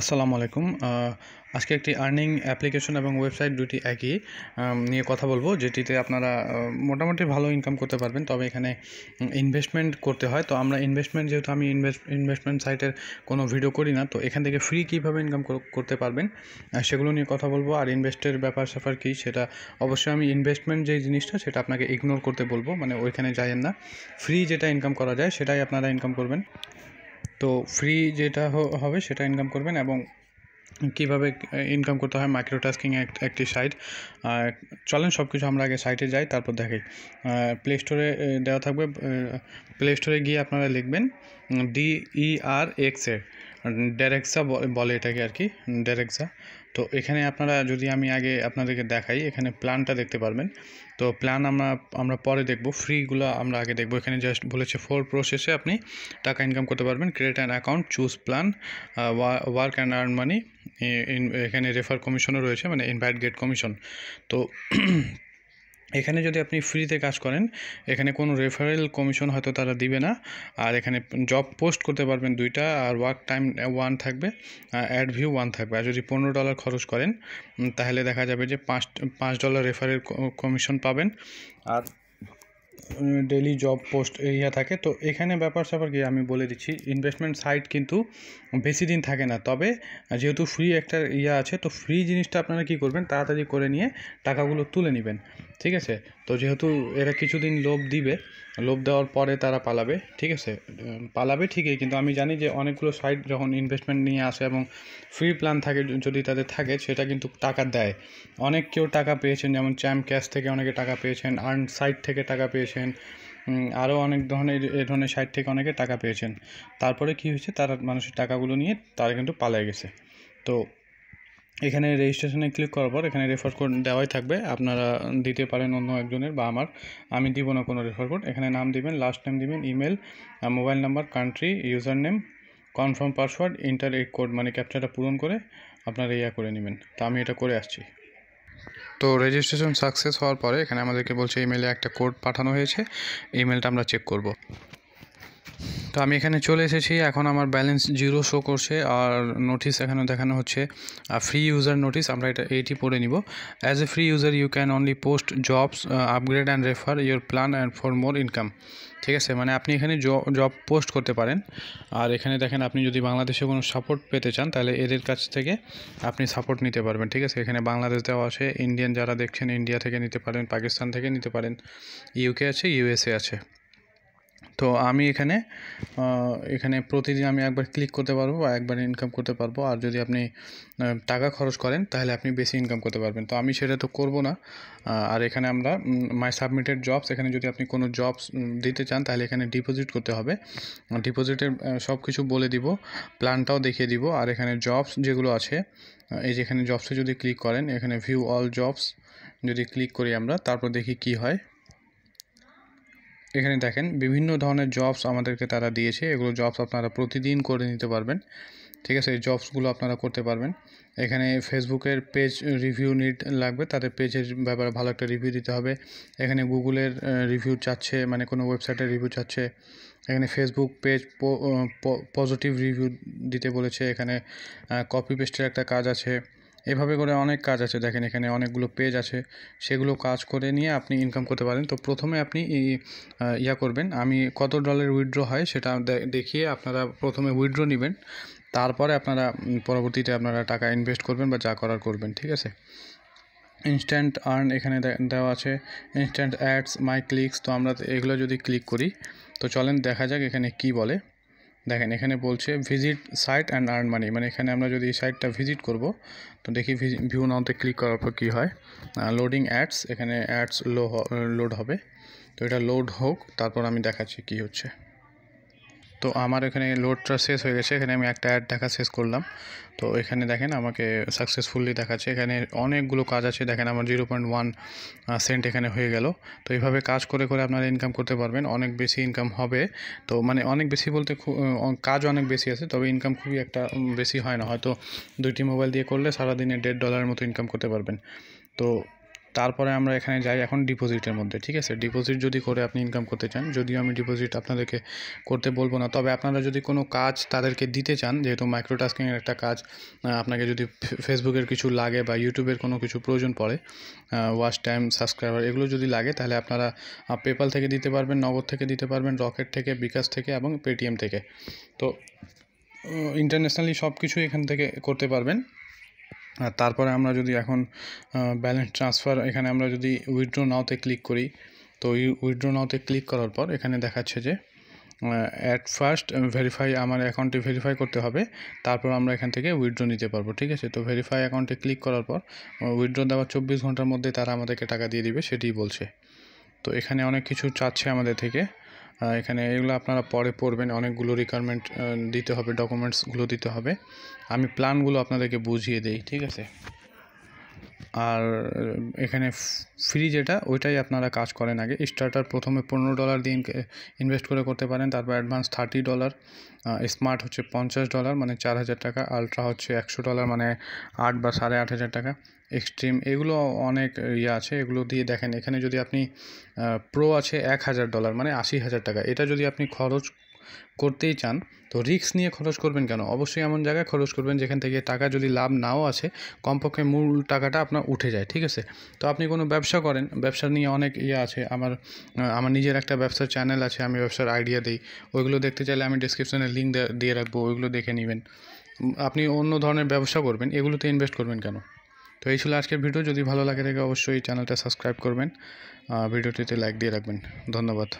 আসসালামু আলাইকুম আজকে একটি আর্নিং অ্যাপ্লিকেশন এবং ওয়েবসাইট দুটি একই নিয়ে কথা বলবো যেটিতে আপনারা মোটামুটি ভালো ইনকাম করতে পারবেন তবে এখানে ইনভেস্টমেন্ট করতে হয় তো আমরা ইনভেস্টমেন্ট যেহেতু আমি ইনভেস্ট ইনভেস্টমেন্ট সাইটের কোনো ভিডিও করি না তো এখান থেকে ফ্রি কীভাবে ইনকাম করতে পারবেন সেগুলো নিয়ে কথা বলবো আর ইনভেস্টের ব্যাপার স্যাপার কী সেটা অবশ্যই আমি ইনভেস্টমেন্ট যেই জিনিসটা সেটা আপনাকে ইগনোর করতে বলবো মানে ওইখানে যাইয়েন না ফ্রি যেটা ইনকাম করা যায় সেটাই আপনারা ইনকাম করবেন তো ফ্রি যেটা হবে সেটা ইনকাম করবেন এবং কীভাবে ইনকাম করতে হয় মাইক্রো টাস্কিং একটি সাইট চলেন সব কিছু আমরা আগে সাইটে যাই তারপর দেখাই প্লে স্টোরে দেওয়া থাকবে প্লে স্টোরে গিয়ে আপনারা লিখবেন ডিইআর এক্সের ডেরেক্সা বলে এটাকে আর কি ডেরেক্সা তো এখানে আপনারা যদি আমি আগে আপনাদেরকে দেখাই এখানে প্ল্যানটা দেখতে পারবেন তো প্ল্যান আমরা আমরা পরে দেখব ফ্রিগুলো আমরা আগে দেখব এখানে জাস্ট বলেছে ফোর প্রসেসে আপনি টাকা ইনকাম করতে পারবেন create an account choose plan work and earn money এখানে রেফার কমিশনও রয়েছে মানে ইনভাইট গেট কমিশন তো এখানে যদি আপনি ফ্রিতে কাজ করেন এখানে কোনো রেফারেল কমিশন হয়তো তারা দিবে না আর এখানে জব পোস্ট করতে পারবেন দুইটা আর ওয়ার্ক টাইম ওয়ান থাকবে অ্যাড ভিউ ওয়ান থাকবে আর যদি পনেরো ডলার খরচ করেন তাহলে দেখা যাবে যে পাঁচ পাঁচ ডলার রেফারেল কমিশন পাবেন আর ডেলি জব পোস্ট ইয়া থাকে তো এখানে ব্যাপার স্যাপার কি আমি বলে দিচ্ছি ইনভেস্টমেন্ট সাইট কিন্তু বেশি দিন থাকে না তবে যেহেতু ফ্রি একটা ইয়া আছে তো ফ্রি জিনিসটা আপনারা কি করবেন তাড়াতাড়ি করে নিয়ে টাকাগুলো তুলে নেবেন ঠিক আছে তো যেহেতু এরা কিছুদিন লোভ দিবে লোভ দেওয়ার পরে তারা পালাবে ঠিক আছে পালাবে ঠিকই কিন্তু আমি জানি যে অনেকগুলো সাইট যখন ইনভেস্টমেন্ট নিয়ে আসে এবং ফ্রি প্ল্যান থাকে যদি তাদের থাকে সেটা কিন্তু টাকা দেয় অনেক কেউ টাকা পেয়েছেন যেমন চ্যাম ক্যাশ থেকে অনেকে টাকা পেয়েছেন আর্ন সাইট থেকে টাকা পেয়েছেন আরও অনেক ধরনের এ ধরনের সাইট থেকে অনেকে টাকা পেয়েছেন তারপরে কি হয়েছে তারা মানুষের টাকাগুলো নিয়ে তারা কিন্তু পালিয়ে গেছে তো এখানে রেজিস্ট্রেশনে ক্লিক করার পর এখানে রেফার কোড দেওয়াই থাকবে আপনারা দিতে পারেন অন্য একজনের বা আমার আমি দিব না কোনো রেফার কোড এখানে নাম দিবেন লাস্ট নেম দিবেন email mobile number country user name confirm password enter এই কোড মানে ক্যাপচারটা পূরণ করে আপনারা ইয়া করে নেবেন তা আমি এটা করে আসছি তো রেজিস্ট্রেশন সাকসেস হওয়ার পরে এখানে আমাদেরকে বলছে ইমেলে একটা কোড পাঠানো হয়েছে ইমেলটা আমরা চেক করব তো আমি এখানে চলে এসেছি এখন আমার ব্যালেন্স জিরো শো করছে আর নোটিস এখানে দেখানো হচ্ছে ফ্রি ইউজার নোটিস আমরা এটা এইটি পড়ে নিব as a free user you can only post jobs upgrade and refer your plan and for more income ঠিক আছে মানে আপনি এখানে জব পোস্ট করতে পারেন আর এখানে দেখেন আপনি যদি বাংলাদেশে কোনো সাপোর্ট পেতে চান তাহলে এদের কাছ থেকে আপনি সাপোর্ট নিতে পারবেন ঠিক আছে এখানে বাংলাদেশ দেওয়া আছে ইন্ডিয়ান যারা দেখছেন ইন্ডিয়া থেকে নিতে পারেন পাকিস্তান থেকে নিতে পারেন ইউকে আছে ইউএসএ আছে তো আমি এখানে এখানে প্রতিদিন আমি একবার ক্লিক করতে পারবো বা একবার ইনকাম করতে পারবো আর যদি আপনি টাকা খরচ করেন তাহলে আপনি বেশি ইনকাম করতে পারবেন তো আমি সেটা তো করব না আর এখানে আমরা মাই সাবমিটেড জবস এখানে যদি আপনি কোনো জবস দিতে চান তাহলে এখানে ডিপোজিট করতে হবে ডিপোজিটের সব কিছু বলে দিব প্ল্যানটাও দেখিয়ে দিব আর এখানে জবস যেগুলো আছে এই যেখানে জবসে যদি ক্লিক করেন এখানে ভিউ অল জবস যদি ক্লিক করি আমরা তারপর দেখি কি হয় এখানে দেখেন বিভিন্ন ধরনের জবস আমাদেরকে তারা দিয়েছে এগুলো জবস আপনারা প্রতিদিন করে নিতে পারবেন ঠিক আছে এই জবসগুলো আপনারা করতে পারবেন এখানে ফেসবুকের পেজ রিভিউ নিড লাগবে তাদের পেজের ব্যাপারে ভালো একটা রিভিউ দিতে হবে এখানে গুগলের রিভিউ চাচ্ছে মানে কোনো ওয়েবসাইটের রিভিউ চাচ্ছে এখানে ফেসবুক পেজ পজিটিভ রিভিউ দিতে বলেছে এখানে কপি পেস্টের একটা কাজ আছে এভাবে করে অনেক কাজ আছে দেখেন এখানে অনেকগুলো পেজ আছে সেগুলো কাজ করে নিয়ে আপনি ইনকাম করতে পারেন তো প্রথমে আপনি ইয়া করবেন আমি কত ডলারের উইথড্র হয় সেটা দেখিয়ে আপনারা প্রথমে উইথড্র নেবেন তারপরে আপনারা পরবর্তীতে আপনারা টাকা ইনভেস্ট করবেন বা যা করার করবেন ঠিক আছে ইনস্ট্যান্ট আর্ন এখানে দেওয়া আছে ইনস্ট্যান্ট অ্যাডস মাই ক্লিকস তো আমরা এগুলো যদি ক্লিক করি তো চলেন দেখা যাক এখানে কি বলে দেখেন এখানে বলছে visit site and earn money মানে এখানে আমরা যদি এই সাইটটা ভিজিট করব তো দেখি ভিউ নাওতে ক্লিক করার পর কী হয় লোডিং অ্যাডস এখানে অ্যাডস লো লোড হবে তো এটা লোড হোক তারপর আমি দেখাচ্ছি কি হচ্ছে তো আমার এখানে লোডটা শেষ হয়ে গেছে এখানে আমি একটা অ্যাড দেখা শেষ করলাম তো এখানে দেখেন আমাকে সাকসেসফুলি দেখাচ্ছে এখানে অনেকগুলো কাজ আছে দেখেন আমার জিরো পয়েন্ট ওয়ান সেন্ট এখানে হয়ে গেল তো এইভাবে কাজ করে করে আপনারা ইনকাম করতে পারবেন অনেক বেশি ইনকাম হবে তো মানে অনেক বেশি বলতে কাজ অনেক বেশি আছে তবে ইনকাম খুবই একটা বেশি হয় না হয়তো দুইটি মোবাইল দিয়ে করলে সারাদিনে দেড় ডলারের মতো ইনকাম করতে পারবেন তো তারপরে আমরা এখানে যাই এখন ডিপোজিটের মধ্যে ঠিক আছে ডিপোজিট যদি করে আপনি ইনকাম করতে চান যদিও আমি ডিপোজিট আপনাদেরকে করতে বলবো না তবে আপনারা যদি কোনো কাজ তাদেরকে দিতে চান যেহেতু মাইক্রোটাস্কিংয়ের একটা কাজ আপনাকে যদি ফেসবুকের কিছু লাগে বা ইউটিউবের কোনো কিছু প্রয়োজন পড়ে ওয়াচ টাইম সাবস্ক্রাইবার এগুলো যদি লাগে তাহলে আপনারা পেপাল থেকে দিতে পারবেন নগদ থেকে দিতে পারবেন রকেট থেকে বিকাশ থেকে এবং পেটিএম থেকে তো ইন্টারন্যাশনালি সব কিছু এখান থেকে করতে পারবেন আর তারপরে আমরা যদি এখন ব্যালেন্স ট্রান্সফার এখানে আমরা যদি উইথড্র নাওতে ক্লিক করি তো এই উইথড্র নাওতে ক্লিক করার পর এখানে দেখাচ্ছে যে অ্যাট ফার্স্ট ভেরিফাই আমার অ্যাকাউন্টে ভেরিফাই করতে হবে তারপর আমরা এখান থেকে উইথড্র নিতে পারবো ঠিক আছে তো ভেরিফাই অ্যাকাউন্টে ক্লিক করার পর উইথড্র দেওয়ার চব্বিশ ঘন্টার মধ্যে তারা আমাদেরকে টাকা দিয়ে দিবে সেটিই বলছে তো এখানে অনেক কিছু চাচ্ছে আমাদের থেকে এখানে এগুলো আপনারা পরে পড়বেন অনেকগুলো রিকোয়ারমেন্ট দিতে হবে ডকুমেন্টসগুলো দিতে হবে আমি প্ল্যানগুলো আপনাদেরকে বুঝিয়ে দিই ঠিক আছে আর এখানে ফ্রি যেটা ওইটাই আপনারা কাজ করেন আগে স্টার্টার প্রথমে পনেরো ডলার দিয়ে ইনভেস্ট করে করতে পারেন তারপর অ্যাডভান্স থার্টি ডলার স্মার্ট হচ্ছে পঞ্চাশ ডলার মানে চার হাজার টাকা আলট্রা হচ্ছে একশো ডলার মানে আট বা সাড়ে আট হাজার টাকা এক্সট্রিম এগুলো অনেক ইয়ে আছে এগুলো দিয়ে দেখেন এখানে যদি আপনি প্রো আছে এক হাজার ডলার মানে আশি হাজার টাকা এটা যদি আপনি খরচ করতেই চান তো রিস্ক নিয়ে খরচ করবেন কেন অবশ্যই এমন জায়গায় খরচ করবেন যেখান থেকে টাকা যদি লাভ নাও আসে কমপক্ষে মূল টাকাটা আপনার উঠে যায় ঠিক আছে তো আপনি কোনো ব্যবসা করেন ব্যবসা নিয়ে অনেক ইয়ে আছে আমার আমার নিজের একটা ব্যবসার চ্যানেল আছে আমি ব্যবসার আইডিয়া দিই ওইগুলো দেখতে চাইলে আমি ডিসক্রিপশানে লিঙ্ক দিয়ে রাখবো ওইগুলো দেখে নেবেন আপনি অন্য ধরনের ব্যবসা করবেন এগুলোতে ইনভেস্ট করবেন কেন তো এই ছিল আজকের ভিডিও যদি ভালো লাগে থাকে অবশ্যই চ্যানেলটা সাবস্ক্রাইব করবেন ভিডিওটিতে লাইক দিয়ে রাখবেন ধন্যবাদ